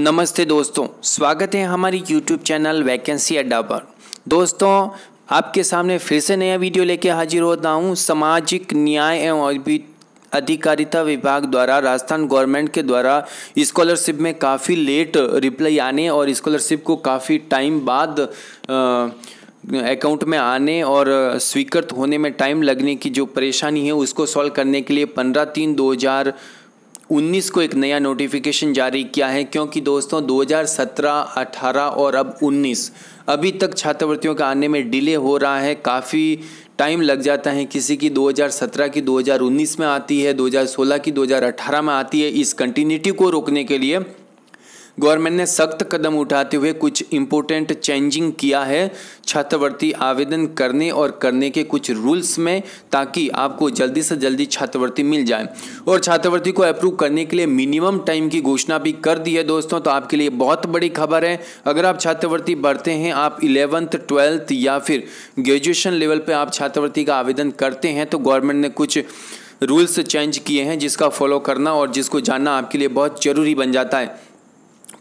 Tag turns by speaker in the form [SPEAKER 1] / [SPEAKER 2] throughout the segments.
[SPEAKER 1] नमस्ते दोस्तों स्वागत है हमारी YouTube चैनल वैकेंसी अड्डा पर दोस्तों आपके सामने फिर से नया वीडियो लेके हाजिर होता हूँ सामाजिक न्याय एवं अधिकारिता विभाग द्वारा राजस्थान गवर्नमेंट के द्वारा स्कॉलरशिप में काफ़ी लेट रिप्लाई आने और स्कॉलरशिप को काफ़ी टाइम बाद आ, अकाउंट में आने और स्वीकृत होने में टाइम लगने की जो परेशानी है उसको सॉल्व करने के लिए पंद्रह तीन दो हज़ार 19 को एक नया नोटिफिकेशन जारी किया है क्योंकि दोस्तों 2017, 18 और अब 19 अभी तक छात्रवृत्तियों के आने में डिले हो रहा है काफ़ी टाइम लग जाता है किसी की 2017 की 2019 में आती है 2016 की 2018 में आती है इस कंटिन्यूटी को रोकने के लिए गवर्नमेंट ने सख्त कदम उठाते हुए कुछ इम्पोर्टेंट चेंजिंग किया है छात्रवृत्ति आवेदन करने और करने के कुछ रूल्स में ताकि आपको जल्दी से जल्दी छात्रवृत्ति मिल जाए और छात्रवृत्ति को अप्रूव करने के लिए मिनिमम टाइम की घोषणा भी कर दी है दोस्तों तो आपके लिए बहुत बड़ी खबर है अगर आप छात्रवृत्ति बढ़ते हैं आप इलेवंथ ट्वेल्थ या फिर ग्रेजुएशन लेवल पर आप छात्रवृत्ति का आवेदन करते हैं तो गवर्नमेंट ने कुछ रूल्स चेंज किए हैं जिसका फॉलो करना और जिसको जानना आपके लिए बहुत ज़रूरी बन जाता है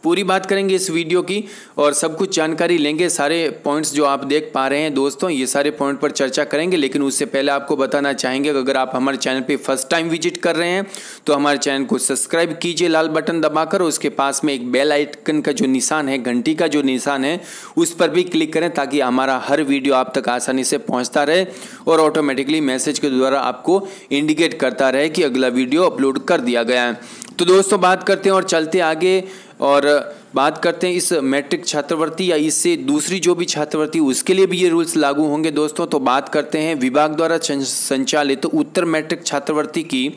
[SPEAKER 1] पूरी बात करेंगे इस वीडियो की और सब कुछ जानकारी लेंगे सारे पॉइंट्स जो आप देख पा रहे हैं दोस्तों ये सारे पॉइंट पर चर्चा करेंगे लेकिन उससे पहले आपको बताना चाहेंगे कि अगर आप हमारे चैनल पे फर्स्ट टाइम विजिट कर रहे हैं तो हमारे चैनल को सब्सक्राइब कीजिए लाल बटन दबाकर उसके पास में एक बेल आइकन का जो निशान है घंटी का जो निशान है उस पर भी क्लिक करें ताकि हमारा हर वीडियो आप तक आसानी से पहुँचता रहे और ऑटोमेटिकली मैसेज के द्वारा आपको इंडिकेट करता रहे कि अगला वीडियो अपलोड कर दिया गया है तो दोस्तों बात करते हैं और चलते आगे और बात करते हैं इस मैट्रिक छात्रवृत्ति या इससे दूसरी जो भी छात्रवृत्ति उसके लिए भी ये रूल्स लागू होंगे दोस्तों तो बात करते हैं विभाग द्वारा संचालित तो उत्तर मैट्रिक छात्रवृत्ति की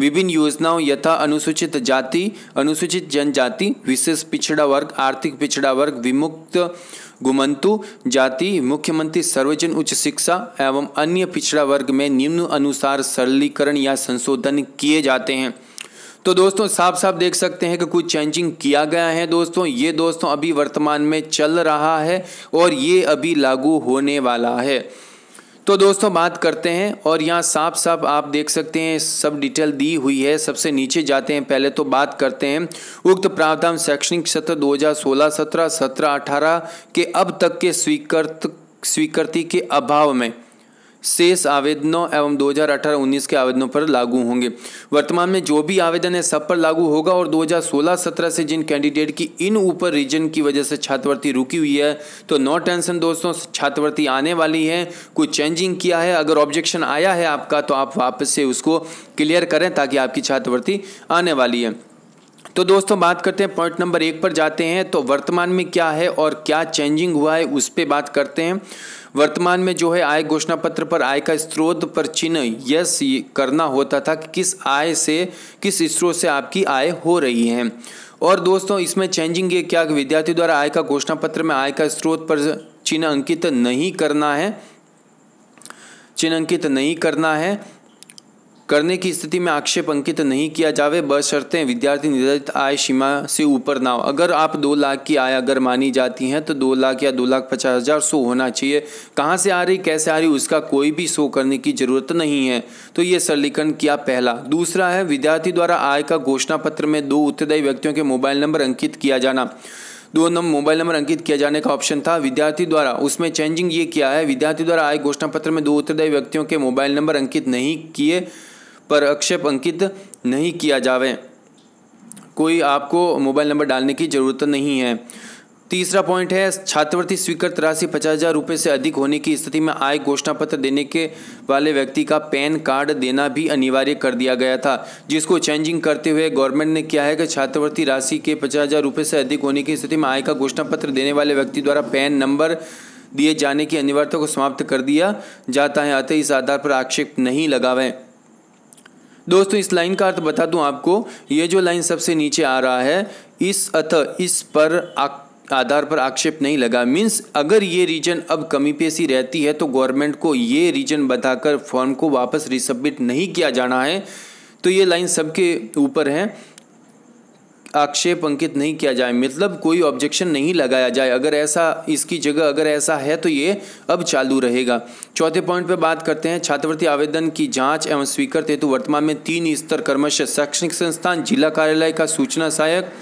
[SPEAKER 1] विभिन्न योजनाओं यथा अनुसूचित जाति अनुसूचित जनजाति विशेष पिछड़ा वर्ग आर्थिक पिछड़ा वर्ग विमुक्त गुमंतु जाति मुख्यमंत्री सर्वजन उच्च शिक्षा एवं अन्य पिछड़ा वर्ग में निम्न अनुसार सरलीकरण या संशोधन किए जाते हैं तो दोस्तों साफ साफ देख सकते हैं कि कुछ चेंजिंग किया गया है दोस्तों ये दोस्तों अभी वर्तमान में चल रहा है और ये अभी लागू होने वाला है तो दोस्तों बात करते हैं और यहाँ साफ साफ आप देख सकते हैं सब डिटेल दी हुई है सबसे नीचे जाते हैं पहले तो बात करते हैं उक्त प्रावधान शैक्षणिक सत्र 2016 17 17 18 के अब तक के स्वीकृत स्वीकृति के अभाव में शेष आवेदनों एवं 2018-19 के आवेदनों पर लागू होंगे वर्तमान में जो भी आवेदन है सब पर लागू होगा और 2016-17 से जिन कैंडिडेट की इन ऊपर रीजन की वजह से छात्रवृत्ति रुकी हुई है तो नो टेंशन दोस्तों छात्रवृत्ति आने वाली है कुछ चेंजिंग किया है अगर ऑब्जेक्शन आया है आपका तो आप वापस से उसको क्लियर करें ताकि आपकी छात्रवृत्ति आने वाली है तो दोस्तों बात करते हैं पॉइंट नंबर एक पर जाते हैं तो वर्तमान में क्या है और क्या चेंजिंग हुआ है उस पर बात करते हैं वर्तमान में जो है आय घोषणा पत्र पर आय का स्रोत पर चिन्ह यस करना होता था कि किस आय से किस स्रोत से आपकी आय हो रही है और दोस्तों इसमें चेंजिंग ये क्या विद्यार्थी द्वारा आय का घोषणा पत्र में आय का स्रोत पर चिन्ह अंकित नहीं करना है चिन्ह अंकित नहीं करना है करने की स्थिति में आक्षेप अंकित नहीं किया जावे बशर्ते विद्यार्थी निर्धारित आय सीमा से ऊपर ना हो अगर आप दो लाख की आय अगर मानी जाती हैं तो दो लाख या दो लाख पचास हज़ार शो होना चाहिए कहाँ से आ रही कैसे आ रही उसका कोई भी शो करने की ज़रूरत नहीं है तो ये सरलीकरण किया पहला दूसरा है विद्यार्थी द्वारा आय का घोषणा पत्र में दो उत्तरदायी व्यक्तियों के मोबाइल नंबर अंकित किया जाना दो नंबर मोबाइल नंबर अंकित किया जाने का ऑप्शन था विद्यार्थी द्वारा उसमें चेंजिंग ये किया है विद्यार्थी द्वारा आय घोषणा पत्र में दो उत्तरदायी व्यक्तियों के मोबाइल नंबर अंकित नहीं किए पर आक्षेप अंकित नहीं किया जावे कोई आपको मोबाइल नंबर डालने की ज़रूरत नहीं है तीसरा पॉइंट है छात्रवृत्ति स्वीकृत राशि पचास हज़ार रुपये से अधिक होने की स्थिति में आय घोषणा पत्र देने के वाले व्यक्ति का पैन कार्ड देना भी अनिवार्य कर दिया गया था जिसको चेंजिंग करते हुए गवर्नमेंट ने किया है कि छात्रवृत्ति राशि के पचास हज़ार रुपये से अधिक होने की स्थिति में आय का घोषणा पत्र देने वाले व्यक्ति द्वारा पैन नंबर दिए जाने की अनिवार्यता को समाप्त कर दिया जाता है अतः इस आधार पर आक्षेप नहीं लगावें दोस्तों इस लाइन का अर्थ बता दूं आपको ये जो लाइन सबसे नीचे आ रहा है इस अथ इस पर आधार पर आक्षेप नहीं लगा मीन्स अगर ये रीजन अब कमी पेशी रहती है तो गवर्नमेंट को ये रीजन बताकर फॉर्म को वापस रिसबमिट नहीं किया जाना है तो ये लाइन सबके ऊपर है आक्षेप अंकित नहीं किया जाए मतलब कोई ऑब्जेक्शन नहीं लगाया जाए अगर ऐसा इसकी जगह अगर ऐसा है तो ये अब चालू रहेगा चौथे पॉइंट पर बात करते हैं छात्रवृत्ति आवेदन की जांच एवं स्वीकृत हेतु वर्तमान में तीन स्तर कर्मश शैक्षणिक संस्थान जिला कार्यालय का सूचना सहायक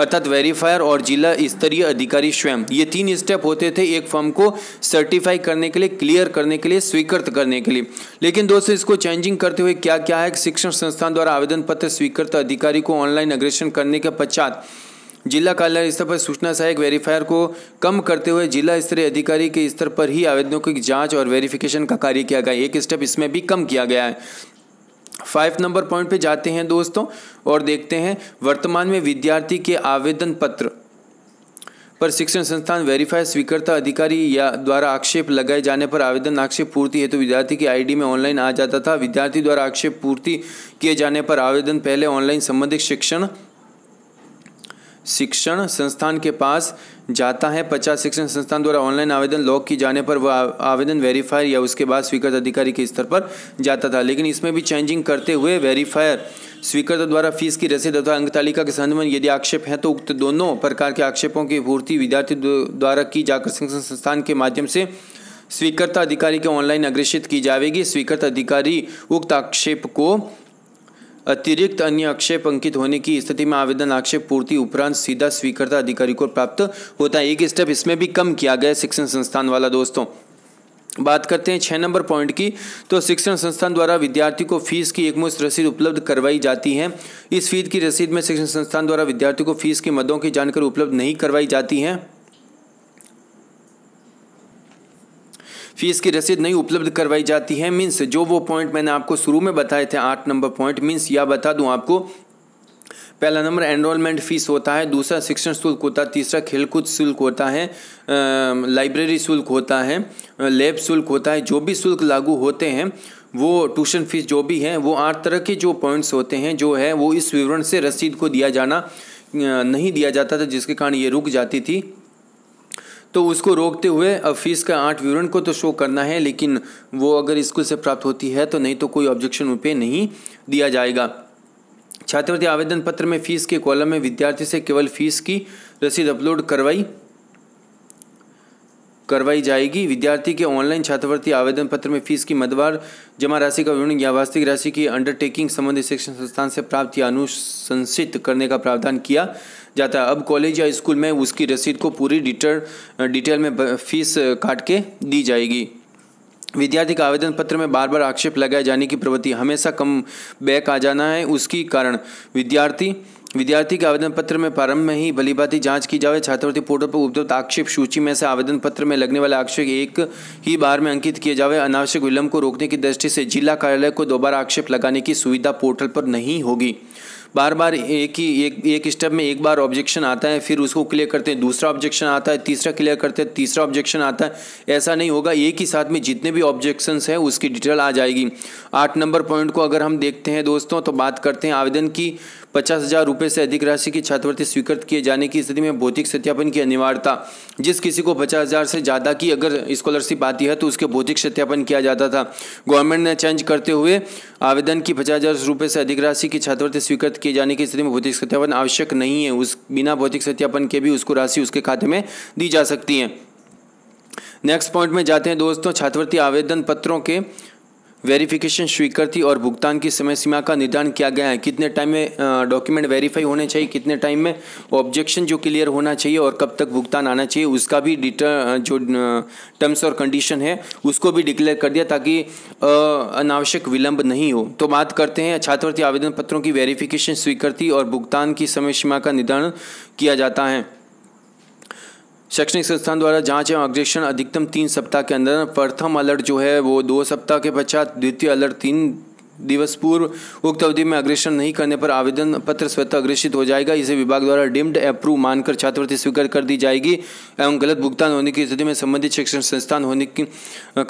[SPEAKER 1] अर्थात वेरीफायर और जिला स्तरीय अधिकारी स्वयं ये तीन स्टेप होते थे एक फॉर्म को सर्टिफाई करने के लिए क्लियर करने के लिए स्वीकृत करने के लिए लेकिन दोस्तों इसको चेंजिंग करते हुए क्या क्या है शिक्षण संस्थान द्वारा आवेदन पत्र स्वीकृत अधिकारी को ऑनलाइन अग्रेशन करने के पश्चात जिला कार्यालय स्तर पर सूचना सहायक वेरीफायर को कम करते हुए जिला स्तरीय अधिकारी के स्तर पर ही आवेदनों की जांच और वेरिफिकेशन का कार्य किया गया एक स्टेप इसमें भी कम किया गया है फाइव नंबर पॉइंट पे जाते हैं दोस्तों और देखते हैं वर्तमान में विद्यार्थी के आवेदन पत्र पर शिक्षण संस्थान वेरीफाई स्वीकर्ता अधिकारी या द्वारा आक्षेप लगाए जाने पर आवेदन आक्षेप पूर्ति हेतु तो विद्यार्थी की आईडी में ऑनलाइन आ जाता था विद्यार्थी द्वारा आक्षेप पूर्ति किए जाने पर आवेदन पहले ऑनलाइन संबंधित शिक्षण शिक्षण संस्थान के पास जाता है पचास शिक्षण संस्थान द्वारा ऑनलाइन आवेदन लॉक की जाने पर वह आवेदन वेरीफायर या उसके बाद स्वीकृत अधिकारी के स्तर पर जाता था लेकिन इसमें भी चेंजिंग करते हुए वेरीफायर स्वीकृत द्वारा फीस की रसीद तथा अंक तालिका के संबंध में यदि आक्षेप है तो उक्त दोनों प्रकार के आक्षेपों की पूर्ति विद्यार्थी द्वारा की जाकर शिक्षण संस्थान के माध्यम से स्वीकृत अधिकारी के ऑनलाइन अग्रेषित की जाएगी स्वीकृत अधिकारी उक्त आक्षेप को अतिरिक्त अन्य आक्षेप अंकित होने की स्थिति में आवेदन आक्षेप पूर्ति उपरांत सीधा स्वीकर्ता अधिकारी को प्राप्त होता है एक स्टेप इसमें भी कम किया गया शिक्षण संस्थान वाला दोस्तों बात करते हैं छः नंबर पॉइंट की तो शिक्षण संस्थान द्वारा विद्यार्थी को फीस की एकमुश्त रसीद उपलब्ध करवाई जाती है इस फीस की रसीद में शिक्षण संस्थान द्वारा विद्यार्थी को फीस की मदों की जानकारी उपलब्ध नहीं करवाई जाती है फीस की रसीद नहीं उपलब्ध करवाई जाती है मीन्स जो वो पॉइंट मैंने आपको शुरू में बताए थे आठ नंबर पॉइंट मीन्स या बता दूँ आपको पहला नंबर एनरोलमेंट फीस होता है दूसरा शिक्षण शुल्क होता है तीसरा खेलकूद शुल्क होता है लाइब्रेरी शुल्क होता है लैब शुल्क होता है जो भी शुल्क लागू होते हैं वो ट्यूशन फीस जो भी है वो आठ तरह के जो पॉइंट्स होते हैं जो है वो इस विवरण से रसीद को दिया जाना नहीं दिया जाता था जिसके कारण ये रुक जाती थी तो उसको रोकते हुए अब फीस का आठ विवरण को तो शो करना है लेकिन वो अगर स्कूल से प्राप्त होती है तो नहीं तो कोई ऑब्जेक्शन पे नहीं दिया जाएगा छात्रवृत्ति आवेदन पत्र में फीस के कॉलम में विद्यार्थी से केवल फीस की रसीद अपलोड करवाई करवाई जाएगी विद्यार्थी के ऑनलाइन छात्रवृत्ति आवेदन पत्र में फीस की मदवार जमा राशि का विवरण या वास्तविक राशि की अंडरटेकिंग संबंधित शिक्षण संस्थान से प्राप्त या अनुशंसित करने का प्रावधान किया जाता है अब कॉलेज या स्कूल में उसकी रसीद को पूरी डिटेल डिटेल में फीस काट के दी जाएगी विद्यार्थी का आवेदन पत्र में बार बार आक्षेप लगाए जाने की प्रवृत्ति हमेशा कम बैक आ जाना है उसकी कारण विद्यार्थी विद्यार्थी के आवेदन पत्र में प्रारंभ में ही भलीभांति जांच की जाए छात्रवृत्ति पोर्टल पर उपलब्ध आक्षेप सूची में से आवेदन पत्र में लगने वाले आक्षेप एक ही बार में अंकित किए जावे अनावश्यक विलंब को रोकने की दृष्टि से जिला कार्यालय को दोबारा आक्षेप लगाने की सुविधा पोर्टल पर नहीं होगी बार बार एक ही एक एक स्टेप में एक बार ऑब्जेक्शन आता है फिर उसको क्लियर करते हैं दूसरा ऑब्जेक्शन आता है तीसरा क्लियर करते हैं तीसरा ऑब्जेक्शन आता है ऐसा नहीं होगा एक ही साथ में जितने भी ऑब्जेक्शंस हैं उसकी डिटेल आ जाएगी आठ नंबर पॉइंट को अगर हम देखते हैं दोस्तों तो बात करते हैं आवेदन की पचास हजार रुपये से अधिक राशि की छात्रवृत्ति स्वीकृत किए जाने की स्थिति में भौतिक सत्यापन की अनिवार्यता जिस किसी को पचास हजार से ज़्यादा की अगर स्कॉलरशिप आती है तो उसके भौतिक सत्यापन किया जाता था गवर्नमेंट ने चेंज करते हुए आवेदन की पचास हजार रुपये से अधिक राशि की छात्रवृत्ति स्वीकृत किए जाने की स्थिति में भौतिक सत्यापन आवश्यक नहीं है उस बिना भौतिक सत्यापन के भी उसको राशि उसके खाते में दी जा सकती है नेक्स्ट पॉइंट में जाते हैं दोस्तों छात्रवृत्ति आवेदन पत्रों के वेरिफिकेशन स्वीकृति और भुगतान की समय सीमा का निर्धारण किया गया है कितने टाइम में डॉक्यूमेंट वेरीफाई होने चाहिए कितने टाइम में ऑब्जेक्शन जो क्लियर होना चाहिए और कब तक भुगतान आना चाहिए उसका भी डिटर जो टर्म्स और कंडीशन है उसको भी डिक्लेयर कर दिया ताकि अनावश्यक विलंब नहीं हो तो बात करते हैं छात्रवृत्ति आवेदन पत्रों की वेरिफिकेशन स्वीकृति और भुगतान की समय सीमा का निर्धारण किया जाता है शैक्षणिक संस्थान द्वारा जांच एवं अग्रेषण अधिकतम तीन सप्ताह के अंदर प्रथम अलर्ट जो है वो दो सप्ताह के पश्चात द्वितीय अलर्ट तीन दिवस पूर्व उक्त अवधि में अग्रेषण नहीं करने पर आवेदन पत्र स्वतः अग्रेषित हो जाएगा इसे विभाग द्वारा डिम्ड अप्रूव मानकर छात्रवृत्ति स्वीकार कर दी जाएगी एवं गलत भुगतान होने की स्थिति में संबंधित शैक्षणिक संस्थान होने की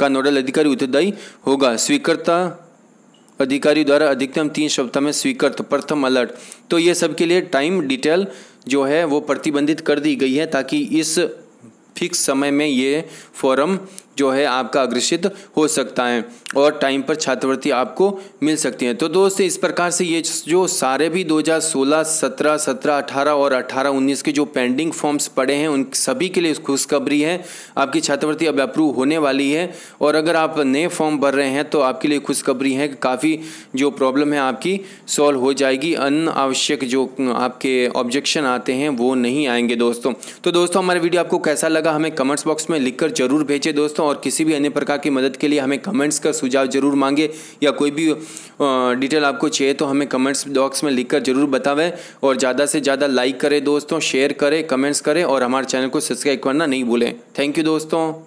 [SPEAKER 1] का नोडल अधिकारी उत्तरदायी होगा स्वीकर्ता अधिकारी द्वारा अधिकतम तीन सप्ताह में स्वीकृत प्रथम अलर्ट तो ये सब के लिए टाइम डिटेल जो है वो प्रतिबंधित कर दी गई है ताकि इस फिक्स समय में ये फॉरम जो है आपका अग्रसित हो सकता है और टाइम पर छात्रवृत्ति आपको मिल सकती है तो दोस्त इस प्रकार से ये जो सारे भी 2016, 17, 17, 18 और 18, 19 के जो पेंडिंग फॉर्म्स पड़े हैं उन सभी के लिए खुशखबरी है आपकी छात्रवृत्ति अब अप्रूव होने वाली है और अगर आप नए फॉर्म भर रहे हैं तो आपके लिए खुशखबरी है कि काफ़ी जो प्रॉब्लम है आपकी सॉल्व हो जाएगी आवश्यक जो आपके ऑब्जेक्शन आते हैं वो नहीं आएंगे दोस्तों तो दोस्तों हमारे वीडियो आपको कैसा लगा हमें कमेंट्स बॉक्स में लिखकर जरूर भेजें दोस्तों और किसी भी अन्य प्रकार की मदद के लिए हमें कमेंट्स का सुझाव जरूर मांगे या कोई भी डिटेल आपको चाहिए तो हमें कमेंट्स बॉक्स में लिख जरूर बतावें और ज़्यादा से ज़्यादा लाइक करें दोस्तों शेयर करें कमेंट्स करें और हमारे चैनल को सब्सक्राइब करना नहीं भूलें थैंक यू दोस्तों